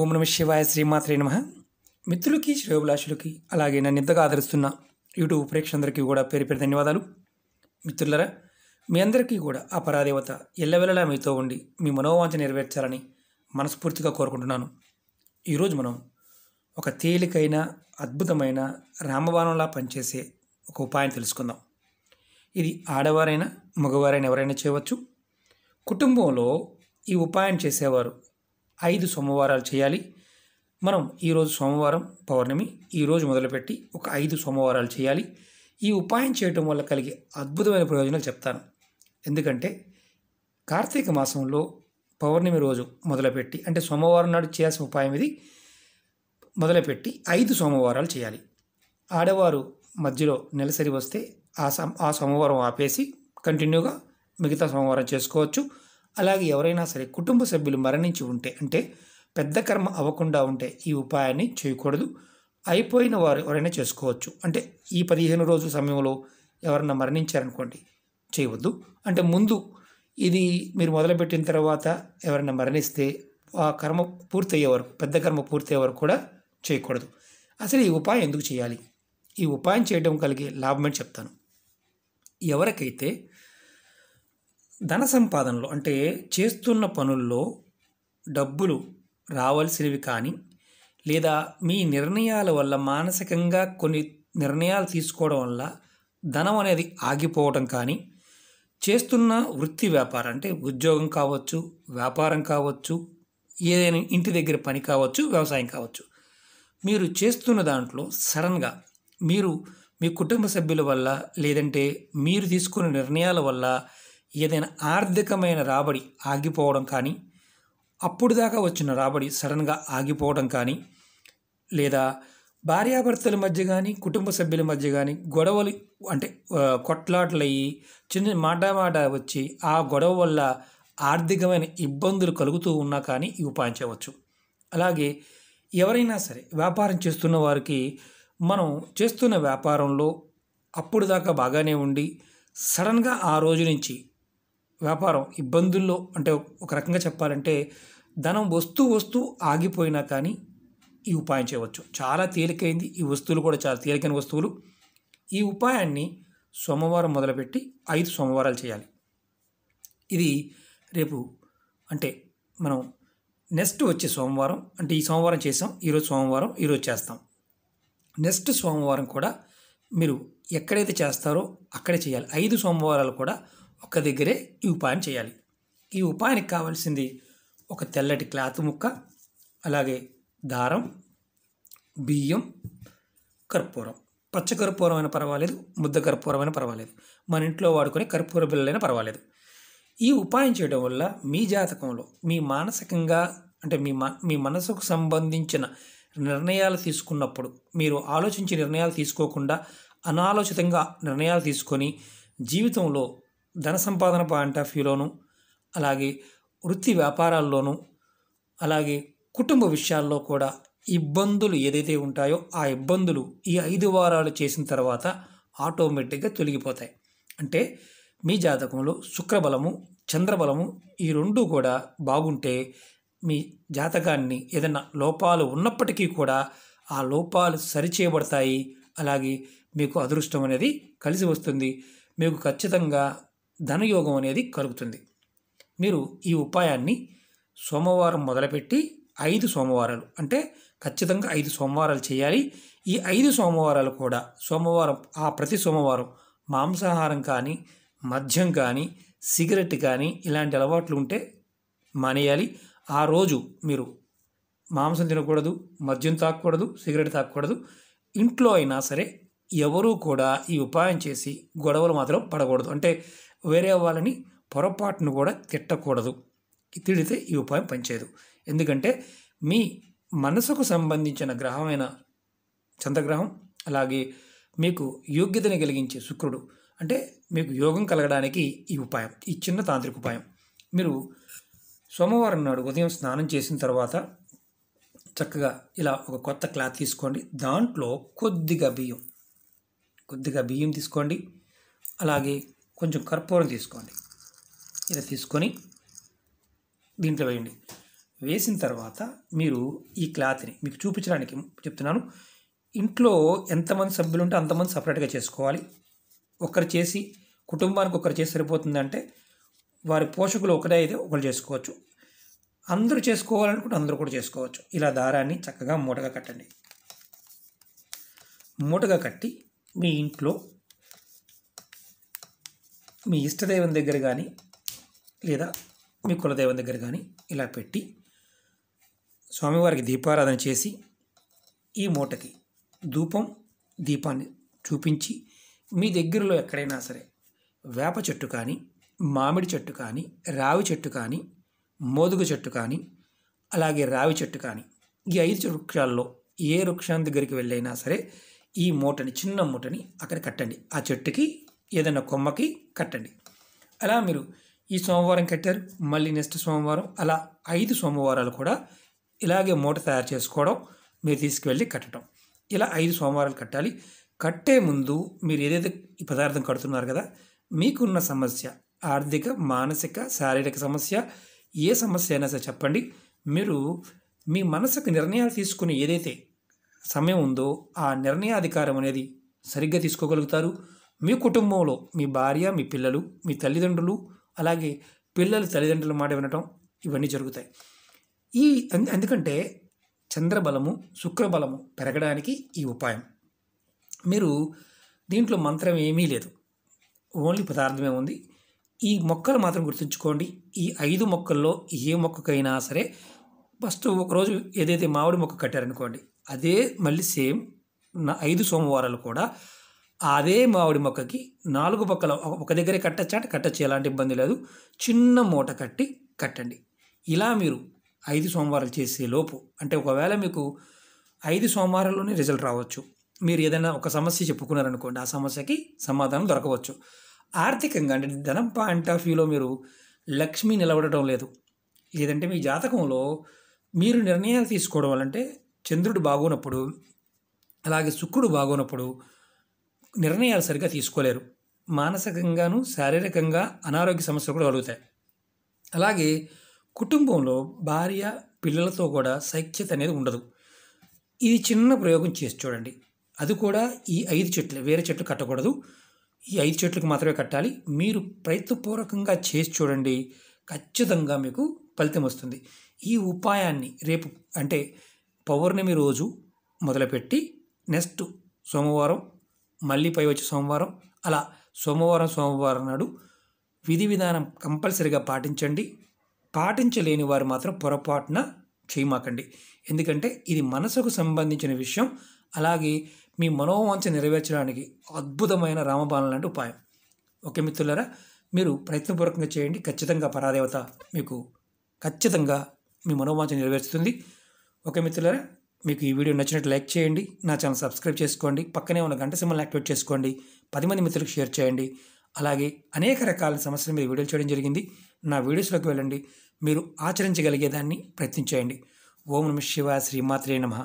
ఓం నమ శివాయ శ్రీమాత్రే నమ మిత్రులకి శ్రేయభిలాషులకి అలాగే నన్ను ఇంతగా ఆదరిస్తున్న యూట్యూబ్ ప్రేక్షకులందరికీ కూడా పేరు పేరు ధన్యవాదాలు మిత్రులరా మీ అందరికీ కూడా ఆ పరాదేవత ఎల్లవెల్లలా మీతో ఉండి మీ మనోవాంఛ నెరవేర్చాలని మనస్ఫూర్తిగా కోరుకుంటున్నాను ఈరోజు మనం ఒక తేలికైన అద్భుతమైన రామబాణంలా పనిచేసే ఒక ఉపాయం తెలుసుకుందాం ఇది ఆడవారైనా మగవారైనా ఎవరైనా చేయవచ్చు కుటుంబంలో ఈ ఉపాయం చేసేవారు ఐదు సోమవారాలు చేయాలి మనం ఈరోజు సోమవారం పౌర్ణమి ఈరోజు మొదలుపెట్టి ఒక ఐదు సోమవారాలు చేయాలి ఈ ఉపాయం చేయటం వల్ల కలిగే అద్భుతమైన ప్రయోజనాలు చెప్తాను ఎందుకంటే కార్తీక మాసంలో పౌర్ణమి రోజు మొదలుపెట్టి అంటే సోమవారం నాడు చేయాల్సిన ఉపాయం ఇది మొదలుపెట్టి ఐదు సోమవారాలు చేయాలి ఆడవారు మధ్యలో నెలసరి వస్తే ఆ ఆ సోమవారం ఆపేసి కంటిన్యూగా మిగతా సోమవారం చేసుకోవచ్చు అలాగే ఎవరైనా సరే కుటుంబ సభ్యులు మరణించి ఉంటే అంటే పెద్ద కర్మ అవ్వకుండా ఉంటే ఈ ఉపాయాన్ని చేయకూడదు అయిపోయిన వారు ఎవరైనా చేసుకోవచ్చు అంటే ఈ పదిహేను రోజుల సమయంలో ఎవరన్నా మరణించారనుకోండి చేయవద్దు అంటే ముందు ఇది మీరు మొదలుపెట్టిన తర్వాత ఎవరైనా మరణిస్తే ఆ కర్మ పూర్తయ్యే వరకు పెద్ద కర్మ పూర్తయ్యే వరకు కూడా చేయకూడదు అసలు ఈ ఉపాయం ఎందుకు చేయాలి ఈ ఉపాయం చేయడం కలిగే లాభమని చెప్తాను ఎవరికైతే ధన సంపాదనలో అంటే చేస్తున్న పనుల్లో డబ్బులు రావాల్సినవి కానీ లేదా మీ నిర్ణయాల వల్ల మానసికంగా కొన్ని నిర్ణయాలు తీసుకోవడం వల్ల ధనం అనేది ఆగిపోవడం కానీ చేస్తున్న వృత్తి వ్యాపారం అంటే ఉద్యోగం కావచ్చు వ్యాపారం కావచ్చు ఏదైనా ఇంటి దగ్గర పని కావచ్చు వ్యవసాయం కావచ్చు మీరు చేస్తున్న దాంట్లో సడన్గా మీరు మీ కుటుంబ సభ్యుల వల్ల లేదంటే మీరు తీసుకున్న నిర్ణయాల వల్ల ఏదైనా ఆర్థికమైన రాబడి ఆగిపోవడం కానీ అప్పుడు దాకా వచ్చిన రాబడి సడన్గా ఆగిపోవడం కానీ లేదా భార్యాభర్తల మధ్య కానీ కుటుంబ సభ్యుల మధ్య కానీ గొడవలు అంటే కొట్లాటలయ్యి చిన్న మాట మాట వచ్చి ఆ గొడవ వల్ల ఆర్థికమైన ఇబ్బందులు కలుగుతూ ఉన్నా కానీ ఇవి పాయించవచ్చు అలాగే ఎవరైనా సరే వ్యాపారం చేస్తున్న వారికి మనం చేస్తున్న వ్యాపారంలో అప్పుడు దాకా బాగానే ఉండి సడన్గా ఆ రోజు నుంచి వ్యాపారం ఇబ్బందుల్లో అంటే ఒక రకంగా చెప్పాలంటే ధనం వస్తూ వస్తూ ఆగిపోయినా కానీ ఈ ఉపాయం చేయవచ్చు చాలా తేలికైంది ఈ వస్తువులు కూడా చాలా తేలికైన వస్తువులు ఈ ఉపాయాన్ని సోమవారం మొదలుపెట్టి ఐదు సోమవారాలు చేయాలి ఇది రేపు అంటే మనం నెక్స్ట్ వచ్చే సోమవారం అంటే ఈ సోమవారం చేసాం ఈరోజు సోమవారం ఈరోజు చేస్తాం నెక్స్ట్ సోమవారం కూడా మీరు ఎక్కడైతే చేస్తారో అక్కడే చేయాలి ఐదు సోమవారాలు కూడా ఒక దగ్గరే ఈ ఉపాయం చేయాలి ఈ ఉపాయానికి కావాల్సింది ఒక తెల్లటి క్లాత్ ముక్క అలాగే దారం బియ్యం కర్పూరం పచ్చ కర్పూరం అయినా పర్వాలేదు ముద్ద కర్పూరం అయినా పర్వాలేదు మన ఇంట్లో వాడుకునే కర్పూర బిల్లలైనా పర్వాలేదు ఈ ఉపాయం చేయడం వల్ల మీ జాతకంలో మీ మానసికంగా అంటే మీ మీ మనసుకు సంబంధించిన నిర్ణయాలు తీసుకున్నప్పుడు మీరు ఆలోచించి నిర్ణయాలు తీసుకోకుండా అనాలోచితంగా నిర్ణయాలు తీసుకొని జీవితంలో ధన సంపాదన పాయింట్ ఆఫ్ వ్యూలోను అలాగే వృత్తి వ్యాపారాల్లోనూ అలాగే కుటుంబ విషయాల్లో కూడా ఇబ్బందులు ఏదైతే ఉంటాయో ఆ ఇబ్బందులు ఈ ఐదు వారాలు చేసిన తర్వాత ఆటోమేటిక్గా తొలగిపోతాయి అంటే మీ జాతకంలో శుక్రబలము చంద్రబలము ఈ రెండు కూడా బాగుంటే మీ జాతకాన్ని ఏదైనా లోపాలు ఉన్నప్పటికీ కూడా ఆ లోపాలు సరిచేయబడతాయి అలాగే మీకు అదృష్టం అనేది కలిసి వస్తుంది మీకు ఖచ్చితంగా ధనయోగం అనేది కలుగుతుంది మీరు ఈ ఉపాయాన్ని సోమవారం మొదలుపెట్టి ఐదు సోమవారాలు అంటే ఖచ్చితంగా ఐదు సోమవారాలు చేయాలి ఈ ఐదు సోమవారాలు కూడా సోమవారం ఆ ప్రతి సోమవారం మాంసాహారం కానీ మద్యం కానీ సిగరెట్ కానీ ఇలాంటి అలవాట్లు ఉంటే మానేయాలి ఆ రోజు మీరు మాంసం తినకూడదు మద్యం తాకూడదు సిగరెట్ తాకూడదు ఇంట్లో అయినా సరే ఎవరూ కూడా ఈ ఉపాయం చేసి గొడవలు మాత్రం పడకూడదు అంటే వేరే వాళ్ళని పొరపాటును కూడా తిట్టకూడదు తిడితే ఈ ఉపాయం పనిచేయదు ఎందుకంటే మీ మనసుకు సంబంధించిన గ్రహమైన చంద్రగ్రహం అలాగే మీకు యోగ్యతని కలిగించే శుక్రుడు అంటే మీకు యోగం కలగడానికి ఈ ఉపాయం ఈ చిన్న తాంత్రిక ఉపాయం మీరు సోమవారం నాడు ఉదయం స్నానం చేసిన తర్వాత చక్కగా ఇలా ఒక కొత్త క్లాత్ తీసుకోండి దాంట్లో కొద్దిగా బియ్యం కొద్దిగా బియ్యం తీసుకోండి అలాగే కొంచెం కర్పూరం తీసుకోండి ఇలా తీసుకొని దీంట్లో వేయండి వేసిన తర్వాత మీరు ఈ క్లాత్ని మీకు చూపించడానికి చెప్తున్నాను ఇంట్లో ఎంతమంది సభ్యులు ఉంటే అంతమంది సపరేట్గా చేసుకోవాలి ఒకరు చేసి కుటుంబానికి ఒకరు చేసి సరిపోతుందంటే వారి పోషకులు ఒకటే అయితే ఒకరు చేసుకోవచ్చు అందరూ చేసుకోవాలనుకుంటే అందరూ కూడా చేసుకోవచ్చు ఇలా దారాన్ని చక్కగా మూటగా కట్టండి మూటగా కట్టి మీ ఇంట్లో మీ ఇష్టదైవం దగ్గర కానీ లేదా మీ కులదైవం దగ్గర కానీ ఇలా పెట్టి స్వామివారికి దీపారాధన చేసి ఈ మూటకి ధూపం దీపాన్ని చూపించి మీ దగ్గరలో ఎక్కడైనా సరే వేప చెట్టు కానీ మామిడి చెట్టు కానీ రావి చెట్టు కానీ మోదుగు చెట్టు కానీ అలాగే రావి చెట్టు కానీ ఈ ఐదు వృక్షాల్లో ఏ వృక్షం దగ్గరికి వెళ్ళైనా సరే ఈ మూటని చిన్న మూటని అక్కడ కట్టండి ఆ చెట్టుకి ఏదైనా కొమ్మకి కట్టండి అలా మీరు ఈ సోమవారం కట్టారు మళ్ళీ నెక్స్ట్ సోమవారం అలా ఐదు సోమవారాలు కూడా ఇలాగే మూట తయారు చేసుకోవడం మీరు తీసుకువెళ్ళి కట్టడం ఇలా ఐదు సోమవారాలు కట్టాలి కట్టే ముందు మీరు ఏదైతే ఈ పదార్థం కడుతున్నారు కదా మీకున్న సమస్య ఆర్థిక మానసిక శారీరక సమస్య ఏ సమస్య అయినా సరే చెప్పండి మీరు మీ మనసుకు నిర్ణయాలు తీసుకునే ఏదైతే సమయం ఉందో ఆ నిర్ణయాధికారం అనేది సరిగ్గా తీసుకోగలుగుతారు మీ కుటుంబంలో మీ భార్య మీ పిల్లలు మీ తల్లిదండ్రులు అలాగే పిల్లలు తల్లిదండ్రుల మాట వినటం ఇవన్నీ జరుగుతాయి ఈ ఎందుకంటే చంద్రబలము శుక్రబలము పెరగడానికి ఈ ఉపాయం మీరు దీంట్లో మంత్రం ఏమీ లేదు ఓన్లీ పదార్థమే ఉంది ఈ మొక్కలు మాత్రం గుర్తుంచుకోండి ఈ ఐదు మొక్కల్లో ఏ మొక్కకైనా సరే ఫస్ట్ ఒకరోజు ఏదైతే మామిడి మొక్క కట్టారనుకోండి అదే మళ్ళీ సేమ్ నా ఐదు సోమవారాలు కూడా అదే మామిడి మొక్కకి నాలుగు పక్కల ఒక దగ్గరే కట్టచ్చా అంటే కట్టచ్చు ఎలాంటి ఇబ్బంది లేదు చిన్న మూట కట్టి కట్టండి ఇలా మీరు ఐదు సోమవారాలు చేసే లోపు అంటే ఒకవేళ మీకు ఐదు సోమవారాల్లోనే రిజల్ట్ రావచ్చు మీరు ఏదైనా ఒక సమస్య చెప్పుకున్నారనుకోండి ఆ సమస్యకి సమాధానం దొరకవచ్చు ఆర్థికంగా అంటే ధనం పాయింట్ ఆఫ్ వ్యూలో మీరు లక్ష్మి నిలబడటం లేదు లేదంటే మీ జాతకంలో మీరు నిర్ణయాలు తీసుకోవడం వల్లంటే చంద్రుడు బాగోనప్పుడు అలాగే శుక్రుడు బాగోనప్పుడు నిర్ణయాలు సరిగ్గా తీసుకోలేరు మానసికంగాను శారీరకంగా అనారోగ్య సమస్యలు కూడా కలుగుతాయి అలాగే కుటుంబంలో భార్య పిల్లలతో కూడా సైక్యత అనేది ఉండదు ఇది చిన్న ప్రయోగం చేసి చూడండి అది కూడా ఈ ఐదు చెట్లు వేరే చెట్లు కట్టకూడదు ఈ ఐదు చెట్లకు మాత్రమే కట్టాలి మీరు ప్రయత్నపూర్వకంగా చేసి చూడండి ఖచ్చితంగా మీకు ఫలితం వస్తుంది ఈ ఉపాయాన్ని రేపు అంటే పౌర్ణమి రోజు మొదలుపెట్టి నెక్స్ట్ సోమవారం మళ్ళీ పై వచ్చే సోమవారం అలా సోమవారం సోమవారం నాడు విధి విధానం కంపల్సరిగా పాటించండి పాటించలేని వారు మాత్రం పొరపాటున చేయమాకండి ఎందుకంటే ఇది మనసుకు సంబంధించిన విషయం అలాగే మీ మనోవాంఛ నెరవేర్చడానికి అద్భుతమైన రామబాణం లాంటి ఉపాయం ఓకే మిత్రులారా మీరు ప్రయత్నపూర్వకంగా చేయండి ఖచ్చితంగా పరాదేవత మీకు ఖచ్చితంగా మీ మనోవాంఛ నెరవేరుస్తుంది ఓకే మిత్రులారా మీకు ఈ వీడియో నచ్చినట్టు లైక్ చేయండి నా ఛానల్ సబ్స్క్రైబ్ చేసుకోండి పక్కనే ఉన్న గంట సింబల్ యాక్టివేట్ చేసుకోండి పది మంది మిత్రులకు షేర్ చేయండి అలాగే అనేక రకాల సమస్యలు మీరు వీడియోలు చేయడం జరిగింది నా వీడియోస్లోకి వెళ్ళండి మీరు ఆచరించగలిగేదాన్ని ప్రయత్నించేయండి ఓం నమ శివ శ్రీమాత్రే నమ